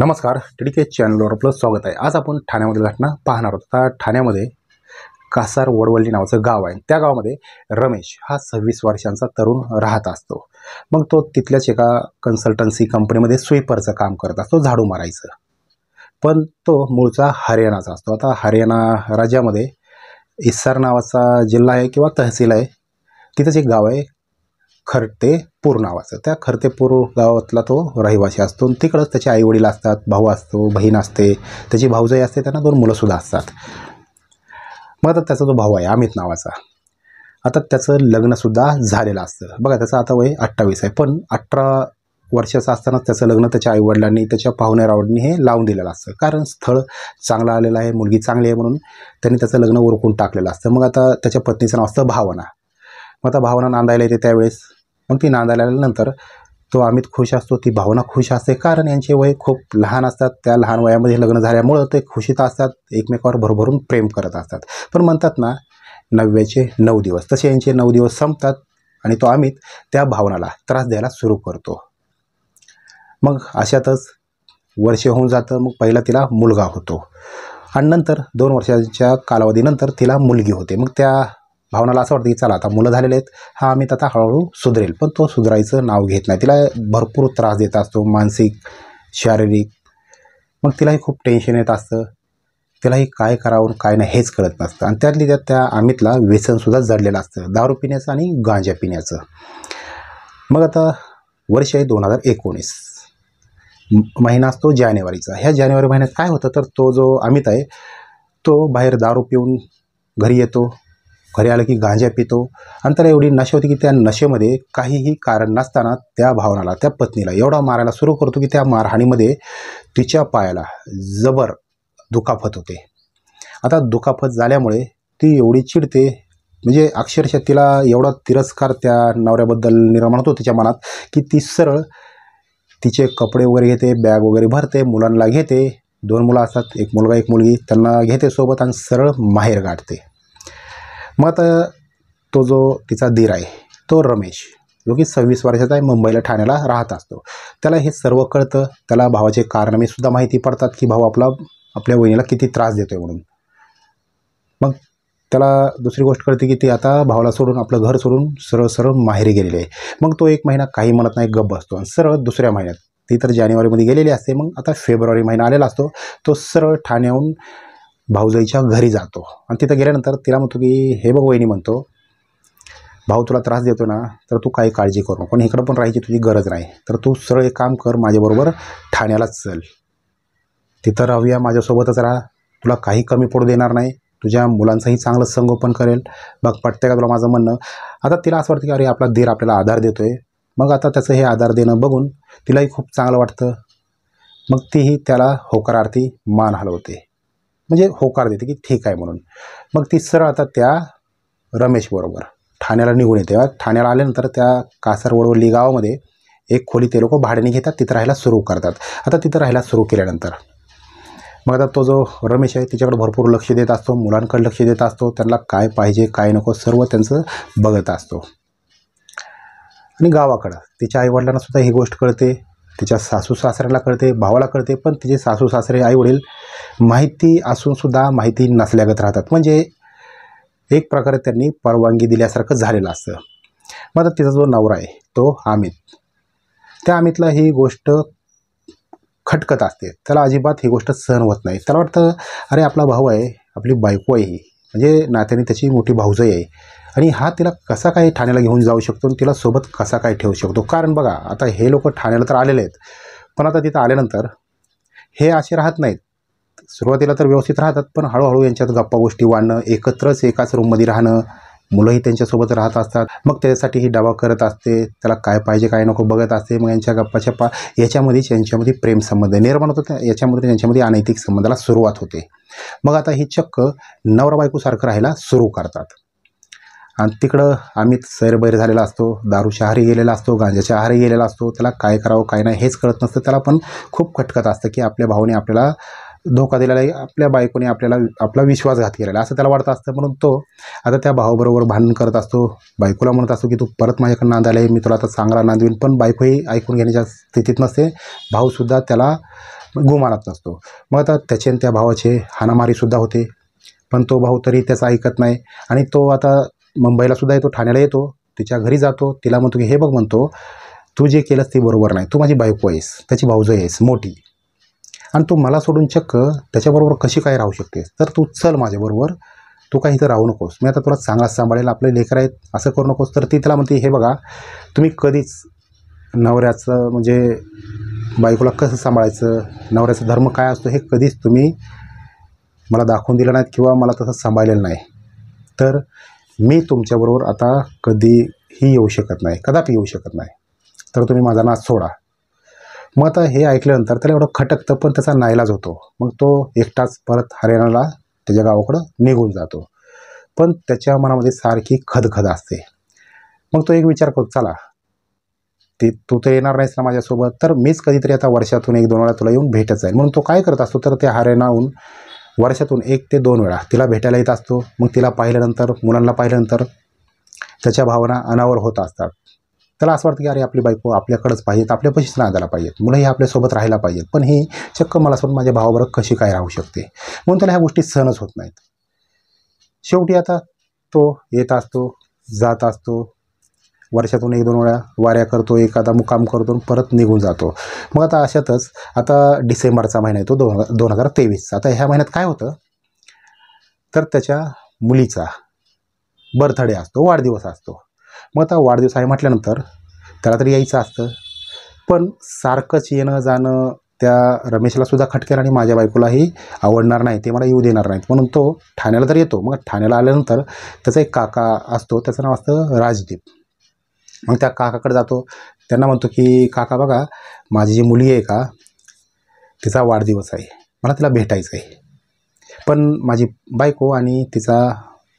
नमस्कार टिडके चॅनलवर आपलं स्वागत आहे आज आपण ठाण्यामधील घटना पाहणार आहोत आता ठाण्यामध्ये कासार वडवल्ली नावाचं गाव आहे त्या गावामध्ये रमेश हा सव्वीस वर्षांचा तरुण राहत असतो मग तो तिथल्याच एका कन्सल्टन्सी कंपनीमध्ये स्वीपरचं काम करत असतो झाडू मारायचं पण तो मूळचा हरियाणाचा असतो आता हरियाणा राज्यामध्ये इस्सार नावाचा जिल्हा आहे किंवा तहसील आहे तिथंच एक गाव आहे खर्ते पूर नावाचं त्या खर्तेपूर गावातला तो रहिवासी असतो तिकडंच त्याचे आईवडील असतात भाऊ असतो बहीण असते त्याची भाऊजाई असते त्यांना दोन मुलंसुद्धा असतात मग आता त्याचा जो भाऊ आहे अमित नावाचा आता त्याचं लग्नसुद्धा झालेलं असतं बघा त्याचं आता वय अठ्ठावीस आहे पण अठरा वर्षाचं असतानाच त्याचं लग्न त्याच्या आईवडिलांनी त्याच्या पाहुण्यारावडनी हे लावून दिलेलं असतं कारण स्थळ चांगलं आलेलं आहे मुलगी चांगली आहे म्हणून त्यांनी त्याचं लग्न उरकून टाकलेलं असतं मग आता त्याच्या पत्नीचं नाव असतं भावना मग आता भावना नांदायला येते त्यावेळेस मग ती नांदायला तो अमित खुश असतो ती भावना खुश असते कारण यांचे वय खूप लहान असतात त्या लहान वयामध्ये लग्न झाल्यामुळं ते खुशीत असतात एकमेकावर भरभरून प्रेम करत असतात पण म्हणतात ना नव्याचे नऊ दिवस तसे यांचे नऊ दिवस संपतात आणि तो अमित त्या भावनाला त्रास द्यायला सुरू करतो मग अशातच वर्ष होऊन जातं मग पहिला तिला मुलगा होतो आणि नंतर दोन वर्षाच्या कालावधीनंतर तिला मुलगी होते मग त्या भावनाला असं वाटतं की चला आता मुलं झालेले आहेत हा आम्ही आता हळूहळू सुधरेल पण तो सुधरायचं नाव घेत नाही तिला भरपूर त्रास देत असतो मानसिक शारीरिक मग तिलाही खूप टेन्शन येत असतं तिलाही काय करावं काय नाही हेच कळत नसतं आणि त्यातली त्यात त्या अमितला व्यसनसुद्धा जडलेलं असतं दारू पिण्याचं आणि गांजा पिण्याचं मग आता वर्ष आहे दोन हजार एकोणीस महिना असतो जानेवारीचा ह्या जानेवारी महिन्यात काय होतं तर तो जो अमित आहे तो बाहेर दारू पिऊन घरी येतो घरी आलं की गांजा पितो आणि त्याला एवढी नशा होती की त्या नशेमध्ये काहीही कारण नसताना त्या भावनाला त्या पत्नीला एवढा मारायला सुरू करतो की त्या मारहाणीमध्ये तिच्या पायाला जबर दुखापत होते आता दुखापत झाल्यामुळे ती एवढी चिडते म्हणजे अक्षरशः तिला एवढा तिरस्कार त्या नवऱ्याबद्दल निर्माण होतो तिच्या मनात की ती सरळ तिचे कपडे वगैरे घेते बॅग वगैरे भरते मुलांना घेते दोन मुलं असतात एक मुलगा एक मुलगी त्यांना घेते सोबत आणि सरळ माहेर गाठते मग आता तो जो तिचा धीर आहे तो रमेश जो की सव्वीस वर्षाचा आहे मुंबईला ठाण्याला राहत असतो त्याला हे सर्व कळतं त्याला भावाचे मी सुद्धा माहिती पडतात की भाऊ आपला आपल्या वहिनीला किती त्रास देतो आहे म्हणून मग त्याला दुसरी गोष्ट कळते की ती आता भावाला सोडून आपलं घर सोडून सरळ सरळ माहेरी गेलेली आहे मग तो एक महिना काही म्हणत नाही गप्प बसतो आणि सरळ दुसऱ्या महिन्यात ती तर जानेवारीमध्ये गेलेली असते मग आता फेब्रुवारी महिना आलेला असतो तो सरळ ठाण्याहून भाऊजाईच्या घरी जातो आणि तिथं गेल्यानंतर तिला म्हणतो की हे बघ वहिनी म्हणतो भाऊ तुला त्रास देतो ना तर तू काही काळजी करू पण इकडं पण राहायची तुझी गरज नाही तर तू सरळ एक काम कर माझ्याबरोबर ठाण्यालाच चल तिथं राहूया माझ्यासोबतच राहा तुला काही कमी पडू देणार नाही तुझ्या मुलांचंही चांगलं संगोपन करेल बघ पटते का तुला माझं म्हणणं आता तिला असं वाटतं की अरे आपला धीर आपल्याला आधार देतो आहे मग आता त्याचं हे आधार देणं बघून तिलाही खूप चांगलं वाटतं मग तीही त्याला होकारार्थी मान हलवते म्हणजे होकार देते की ठीक आहे म्हणून मग ती सरळ आता त्या रमेशबरोबर ठाण्याला निघून येते ठाण्याला आल्यानंतर त्या व गावामध्ये एक खोली ते लोक भाड्याने घेतात तिथं राहायला सुरू करतात आता तिथं राहायला सुरू केल्यानंतर मग आता तो जो रमेश आहे त्याच्याकडे भरपूर लक्ष देत असतो मुलांकडे लक्ष देत असतो त्यांना काय पाहिजे काय नको सर्व त्यांचं बघत असतो आणि गावाकडं तिच्या आईवडिलांना सुद्धा ही गोष्ट कळते तिच्या सासू सासऱ्याला कळते भावाला कळते पण तिचे सासू सासरे आईवडील माहिती असूनसुद्धा माहिती नसल्यागत राहतात म्हणजे एक प्रकारे त्यांनी परवानगी दिल्यासारखं झालेलं असतं मग तिचा जो नवरा आहे तो अमित त्या अमितला ही गोष्ट खटकत असते त्याला अजिबात ही गोष्ट सहन होत नाही त्याला वाटतं अरे आपला भाऊ आहे आपली बायको आहे ही म्हणजे नात्याने त्याची मोठी भाऊजाई आहे आणि हा तिला कसा काय ठाण्याला घेऊन जाऊ शकतो आणि तिला सोबत कसा काय ठेवू शकतो कारण बघा आता हे लोक ठाण्याला तर आलेले आहेत पण आता तिथं आल्यानंतर हे असे राहत नाहीत सुरुवातीला तर व्यवस्थित राहतात पण हळूहळू यांच्यात गप्पा गोष्टी वाढणं एकत्रच एकाच रूममध्ये राहणं मुलंही त्यांच्यासोबत राहत असतात मग त्याच्यासाठी ही डावा करत असते त्याला काय पाहिजे काय नको बघत असते मग यांच्या गप्पाच्या पा याच्यामध्ये यांच्यामध्ये प्रेमसंबंध निर्माण होतात याच्यामध्ये त्यांच्यामध्ये अनैतिक संबंधाला सुरुवात होते मग आता ही चक्क नवरा बायकोसारखं राहायला सुरू करतात आणि तिकडं आम्ही सैरबैर झालेला असतो दारूच्या आहारी गेलेला असतो गांजाच्या आहारी गेलेला असतो त्याला काय करावं काय नाही हेच कळत नसतं त्याला पण खूप खटकत असतं की आपल्या भावाने आपल्याला धोका दिलेला आहे आपल्या बायकोने आपल्याला आपला विश्वासघात केलेला असं त्याला वाटत असतं म्हणून तो आता त्या भावाबरोबर भांडण करत असतो बायकोला म्हणत असतो की तू परत माझ्याकडे नांद आलं आहे मी तुला आता चांगला नांदवीन पण बायकोही ऐकून घेण्याच्या स्थितीत नसते भाऊसुद्धा त्याला गुमानत नसतो मग आता त्याचे त्या भावाचे हाणामारीसुद्धा होते पण तो भाऊ तरी त्याचा ऐकत नाही आणि तो आता मुंबईलासुद्धा येतो ठाण्याला येतो तिच्या घरी जातो तिला म्हणतो की हे बघ म्हणतो तू जे केलंस ते बरोबर नाही तू माझी बायको आहेस त्याची भाऊजो आहेस मोठी आणि तू मला सोडून चक्क त्याच्याबरोबर कशी काय राहू शकतेस तर तू चल माझ्याबरोबर तू काही इथं राहू नकोस मी आता तुला चांगला सांभाळेल आपले लेकर आहेत असं करू नकोस तर ती त्याला म्हणते हे बघा तुम्ही कधीच नवऱ्याचं म्हणजे बायकोला कसं सांभाळायचं नवऱ्याचं धर्म काय असतो हे कधीच तुम्ही मला दाखवून दिलं नाहीत किंवा मला तसं सांभाळलेलं नाही तर मी तुमच्याबरोबर आता कधीही येऊ शकत नाही कदापि येऊ शकत नाही तर तुम्ही माझा नाच सोडा मग आता हे ऐकल्यानंतर त्याला एवढं खटकतं पण त्याचा नाईलाज होतो मग तो एकटाच परत हरियाणाला त्याच्या गावाकडं निघून जातो पण त्याच्या मनामध्ये सारखी खदखद असते मग तो एक विचार करतो चला ते तू तर येणार नाहीस ना माझ्यासोबत तर मीच कधीतरी आता वर्षातून एक दोन वेळा तुला येऊन भेटत जाईल म्हणून तो काय करत असतो तर ते हरियाणाहून वर्षातून एक ते दोन वेळा तिला भेटायला येत असतो मग तिला पाहिल्यानंतर मुलांना पाहिल्यानंतर त्याच्या भावना अनावर होत असतात त्याला असं वाटतं की अरे आपली बायको आपल्याकडंच पाहिजेत आपल्यापाशीच नादाला पाहिजेत मुलं हे आपल्यासोबत राहायला पाहिजेत पण हे चक्क मला सोबत माझ्या भावाबरोबर कशी काय राहू शकते म्हणून त्याला ह्या गोष्टी सहनच होत नाहीत शेवटी आता तो येत असतो जात असतो वर्षातून एक दोन वेळा वाऱ्या करतो एखादा मुकाम करतो परत निघून जातो मग आता अशातच आता डिसेंबरचा महिना येतो दोन दोन हजार तेवीसचा आता ह्या महिन्यात काय होतं तर त्याच्या मुलीचा बर्थडे असतो वाढदिवस असतो मग आता वाढदिवस आहे म्हटल्यानंतर त्याला तरी यायचं असतं पण सारखंच येणं जाणं त्या रमेशला सुद्धा खटकेल आणि माझ्या बायकोलाही आवडणार नाही ते मला येऊ देणार नाहीत म्हणून तो ठाण्याला तर येतो मग ठाण्याला आल्यानंतर त्याचा एक काका असतो त्याचं नाव असतं राजदीप मग त्या काकाकडे जातो त्यांना म्हणतो की काका बघा माझी जी मुली आहे का तिचा वाढदिवस आहे मला तिला भेटायचं आहे पण माझी बायको आणि तिचा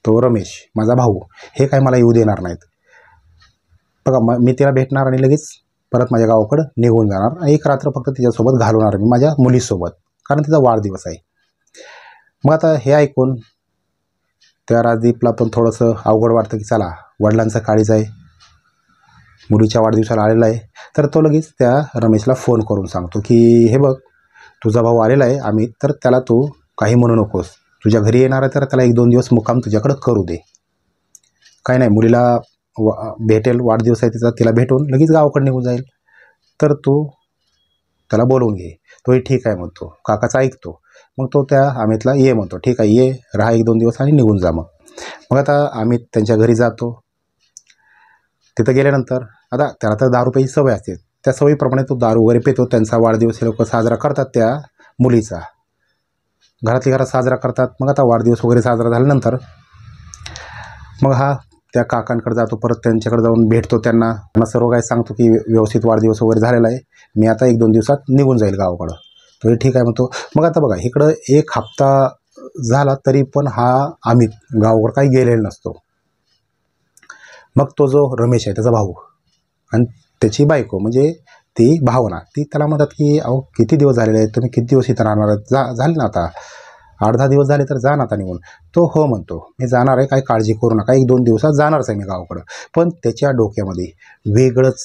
तो रमेश माझा भाऊ हे काय मला येऊ देणार नाहीत बघा मग मी तिला भेटणार आणि लगेच परत माझ्या गावाकडं निघून जाणार आणि एक रात्र फक्त तिच्यासोबत घालवणार मी माझ्या मुलीसोबत कारण तिचा वाढदिवस आहे मग आता हे ऐकून त्या राजदीपला पण थोडंसं अवघड वाटतं की चला वडिलांचं काळीच आहे मुलीच्या वाढदिवसाला आलेला आहे तर तो लगेच त्या रमेशला फोन करून सांगतो की हे बघ तुझा भाऊ आलेला आहे आम्ही तर त्याला तू काही म्हणू नकोस तुझ्या घरी येणार आहे तर त्याला एक दोन दिवस मुक्काम तुझ्याकडं करू दे काय नाही मुलीला वा भेटेल वाढदिवस आहे तिचा तिला भेटून लगेच गावाकडे निघून जाईल तर तू त्याला बोलवून घे तोही ठीक आहे म्हणतो काकाचा ऐकतो मग तो त्या अमितला ये म्हणतो ठीक आहे ये राहा एक दोन दिवस आणि निघून जा मग मग आता अमित त्यांच्या घरी जातो तिथं गेल्यानंतर आता त्याला तर दारू पेची सवय असते त्या सवयीप्रमाणे तो दारू वगैरे पितो त्यांचा वाढदिवस हे लोक साजरा करतात त्या मुलीचा घरातली घरात साजरा करतात मग आता वाढदिवस वगैरे साजरा झाल्यानंतर मग हा त्या काकांकडे जातो परत त्यांच्याकडे जाऊन भेटतो त्यांना त्यांना सर्व काही सांगतो की व्यवस्थित वाढदिवस वगैरे झालेला आहे मी आता एक दोन दिवसात निघून जाईल गावाकडं तरी ठीक आहे म्हणतो मग आता बघा इकडं एक हप्ता झाला तरी पण हा अमित गावाकडं काही गेलेला नसतो मग तो जो रमेश आहे त्याचा भाऊ आणि त्याची बायको म्हणजे ती भावना ती त्याला म्हणतात की अहो किती दिवस झालेले आहेत तुम्ही किती दिवस इथं राहणार जा झाले ना आता आठ दहा दिवस झाले तर जा ना आता निघून तो हो म्हणतो मी जाणार आहे काय काळजी करू नका एक दोन दिवसात जाणारच आहे मी गावाकडं पण त्याच्या डोक्यामध्ये वेगळंच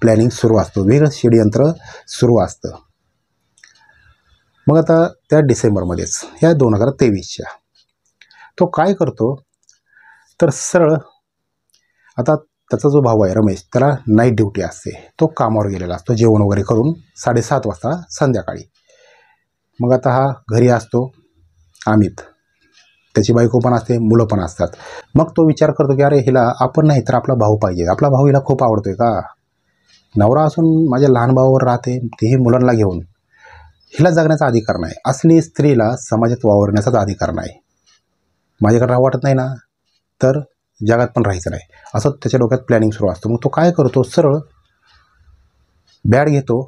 प्लॅनिंग सुरू असतं वेगळंच षडयंत्र सुरू असतं मग आता त्या डिसेंबरमध्येच या दोन हजार तेवीसच्या तो काय करतो तर सरळ आता त्याचा जो भाऊ आहे रमेश त्याला नाईट ड्युटी असते तो कामावर गेलेला असतो जेवण वगैरे करून साडेसात वाजता संध्याकाळी मग आता हा घरी असतो अमित त्याची बायको पण असते मुलं पण असतात मग तो विचार करतो की अरे हिला आपण नाही तर आपला भाऊ पाहिजे आपला भाऊ हिला खूप आहे का नवरा असून माझ्या लहान भावावर राहते तेही मुलांना घेऊन हिला जगण्याचा अधिकार नाही असली स्त्रीला समाजात वावरण्याचाच अधिकार नाही माझ्याकडे राह वाटत नाही ना तर जगात पण राहायचं नाही असं त्याच्या डोक्यात प्लॅनिंग सुरू असतं मग तो काय करतो सरळ बॅड घेतो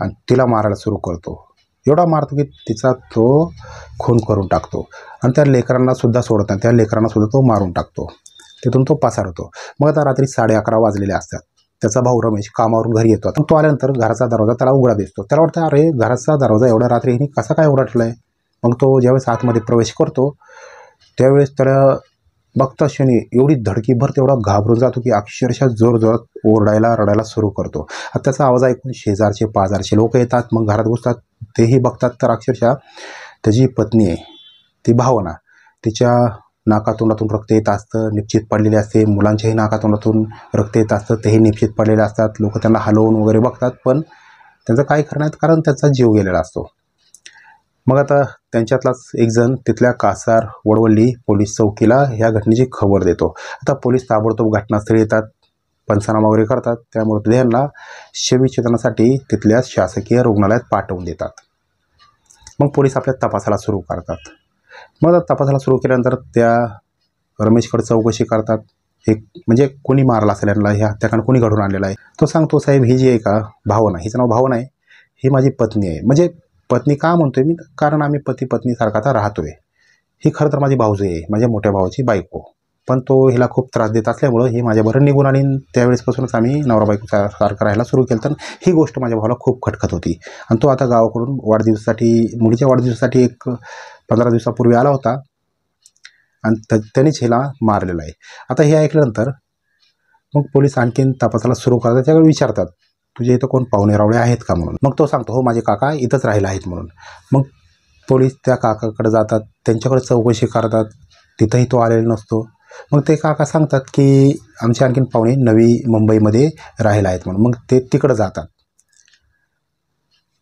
आणि तिला मारायला सुरू करतो एवढा मारतो की तिचा तो खून करून टाकतो आणि त्या लेकरांनासुद्धा सोडत नाही त्या लेकरांनासुद्धा तो मारून टाकतो तिथून तो पसार होतो मग आता रात्री साडे अकरा वाजलेले असतात त्याचा भाऊ रमेश कामावरून घरी येतो तो आल्यानंतर घराचा दरवाजा त्याला उघडा दिसतो त्याला वाटतं अरे घराचा दरवाजा एवढ्या रात्री कसा काय उघडा आहे मग तो ज्यावेळेस आतमध्ये प्रवेश करतो त्यावेळेस त्याला बघता क्षणी एवढी धडकीभर तेवढा घाबरून जातो की अक्षरशः जोरजोरात ओरडायला रडायला सुरू करतो आता त्याचा आवाज ऐकून शेजारचे पाजारचे लोक येतात मग घरात घुसतात तेही बघतात तर अक्षरशः त्याची पत्नी आहे ती भावना तिच्या नाकातोंडातून रक्त येत असतं निश्चित पडलेले असते मुलांच्याही नाकातोंडातून रक्त येत असतं तेही निश्चित पडलेले असतात लोक त्यांना हलवून वगैरे बघतात पण त्यांचं काय करण्यात कारण त्याचा जीव गेलेला असतो मग आता त्यांच्यातलाच एकजण तिथल्या कासार वडवल्ली पोलीस चौकीला ह्या घटनेची खबर देतो आता पोलीस ताबडतोब घटनास्थळी येतात पंचनामा वगैरे करतात त्या मृतदेहांना शविच्छेदनासाठी तिथल्या शासकीय रुग्णालयात पाठवून देतात मग पोलीस आपल्या तपासाला सुरू करतात मग तपासाला सुरू केल्यानंतर त्या रमेशकडे चौकशी करतात एक म्हणजे कोणी मारला असेल यांना ह्या त्याकडे कोणी घडून आणलेला आहे तो सांगतो साहेब ही जी आहे का भावना हिचं नाव भावना आहे ही माझी पत्नी आहे म्हणजे पत्नी का म्हणतोय मी कारण आम्ही पती पत्नीसारखा आता राहतोय ही खरं तर माझी भाऊजी आहे माझ्या मोठ्या भावाची बायको पण तो हिला खूप त्रास देत असल्यामुळं ही माझ्याबरोबर निघून आणि त्यावेळेसपासूनच आम्ही नवरा बायकोचा सारखं राहायला सुरू केलं तर ही गोष्ट माझ्या भावाला खूप खटखत होती आणि तो आता गावाकडून वाढदिवसासाठी मुलीच्या वाढदिवसासाठी एक पंधरा दिवसापूर्वी आला होता आणि त्यांनीच हिला मारलेला आहे आता हे ऐकल्यानंतर मग पोलीस आणखीन तपासाला सुरू करतात त्याच्याकडे विचारतात तुझ्या इथं कोण पाहुणे रावळे आहेत का म्हणून मग तो सांगतो हो माझे काका इथंच राहिला आहेत म्हणून मग पोलीस त्या काकाकडे जातात त्यांच्याकडे चौकशी करतात तिथंही तो आलेला नसतो मग ते काका सांगतात की आमचे आणखीन पाहुणे नवी मुंबईमध्ये राहिला आहेत म्हणून मग ते तिकडं जातात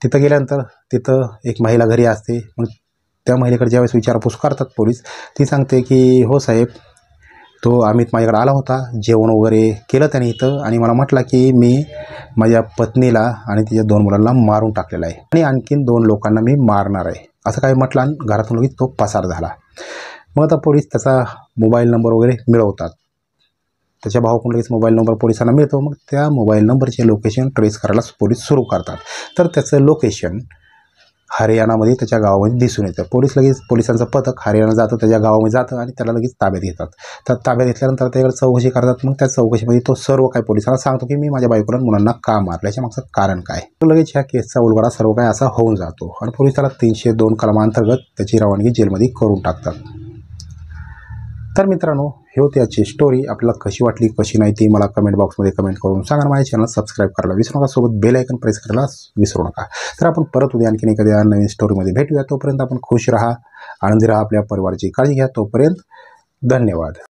तिथं गेल्यानंतर तिथं एक महिला घरी असते मग त्या महिलेकडे ज्यावेळेस विचारपूस करतात पोलीस ती सांगते की हो साहेब तो अमित माझ्याकडे आला होता जेवण वगैरे केलं त्याने इथं आणि मला म्हटलं की मी माझ्या पत्नीला आणि तिच्या दोन मुलांना मारून टाकलेलं आहे आणि आणखीन दोन लोकांना मी मारणार आहे असं काही म्हटलं आणि घरातून लगेच तो पसार झाला मग आता पोलीस त्याचा मोबाईल नंबर वगैरे मिळवतात त्याच्या भावाकडून लगेच मोबाईल नंबर पोलिसांना मिळतो मग त्या मोबाईल नंबरचे लोकेशन ट्रेस करायला पोलीस सुरू करतात तर त्याचं लोकेशन हरियाणामध्ये त्याच्या गावामध्ये दिसून येतं पोलीस लगेच पोलिसांचं पथक हरियाणा जातं त्याच्या गावामध्ये जातं आणि त्याला लगेच ताब्यात घेतात तर ताब्यात घेतल्यानंतर त्याकडे चौकशी करतात मग त्या चौकशीमध्ये तो सर्व काही पोलिसांना सांगतो की मी माझ्या बायकोला मुलांना का मारलं याच्या मागचं कारण काय तो लगेच ह्या केसचा उलगडा सर्व काय असा होऊन जातो आणि त्याला तीनशे दोन कलमांतर्गत त्याची रवानगी जेलमध्ये करून टाकतात तर मित्रांनो हे होती आजची स्टोरी आपल्याला कशी वाटली कशी नाही ती मला कमेंट बॉक्समध्ये कमेंट करून सांगा माझ्या चॅनल सबस्क्राईब करायला विसरू नका सोबत बेल प्रेस करायला विसरू नका तर आपण परत उद्या आणखीन एखाद्या नवीन स्टोरीमध्ये भेटूया तोपर्यंत आपण खुश राहा आनंदी राहा आपल्या परिवाराची काळजी घ्या तोपर्यंत धन्यवाद